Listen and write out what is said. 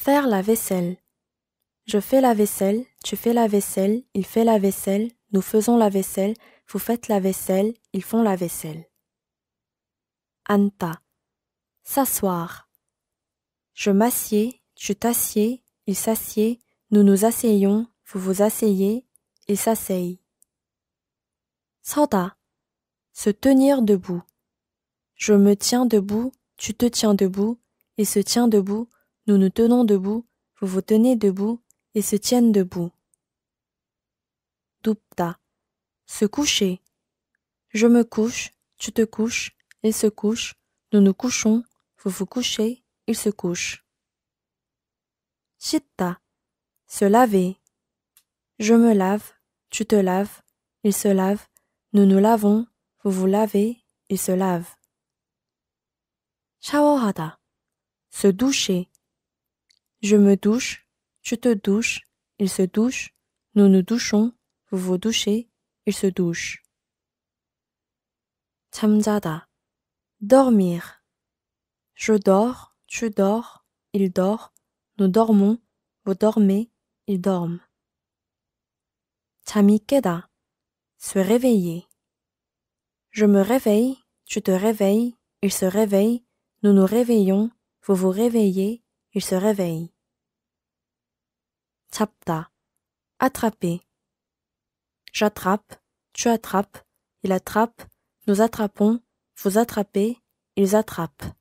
Faire la vaisselle. Je fais la vaisselle, tu fais la vaisselle, il fait la vaisselle, nous faisons la vaisselle, vous faites la vaisselle, ils font la vaisselle. Anta. S'asseoir. Je m'assieds, tu t'assieds, il s'assied, nous nous asseyons, vous vous asseyez, il s'asseye. Soda. Se tenir debout. Je me tiens debout, tu te tiens debout, il se tient debout, nous nous tenons debout, vous vous tenez debout et se tiennent debout. Dupta. Se coucher. Je me couche, tu te couches, il se couche, nous nous couchons, vous vous couchez, il se couche. Chitta. Se laver. Je me lave, tu te laves, il se lave, nous nous lavons, vous vous lavez, il se lave. 샤워하다 se doucher. Je me douche, tu te douches, il se douche, nous nous douchons, vous vous douchez, il se douche. 잠자다, dormir. Je dors, tu dors, il dort, nous dormons, vous dormez, il dorment. 잠이 se réveiller. Je me réveille, tu te réveilles, il se réveille, nous nous réveillons, vous vous réveillez, il se réveille. Tchapta. attraper. J'attrape, tu attrapes, il attrape, nous attrapons, vous attrapez, ils attrapent.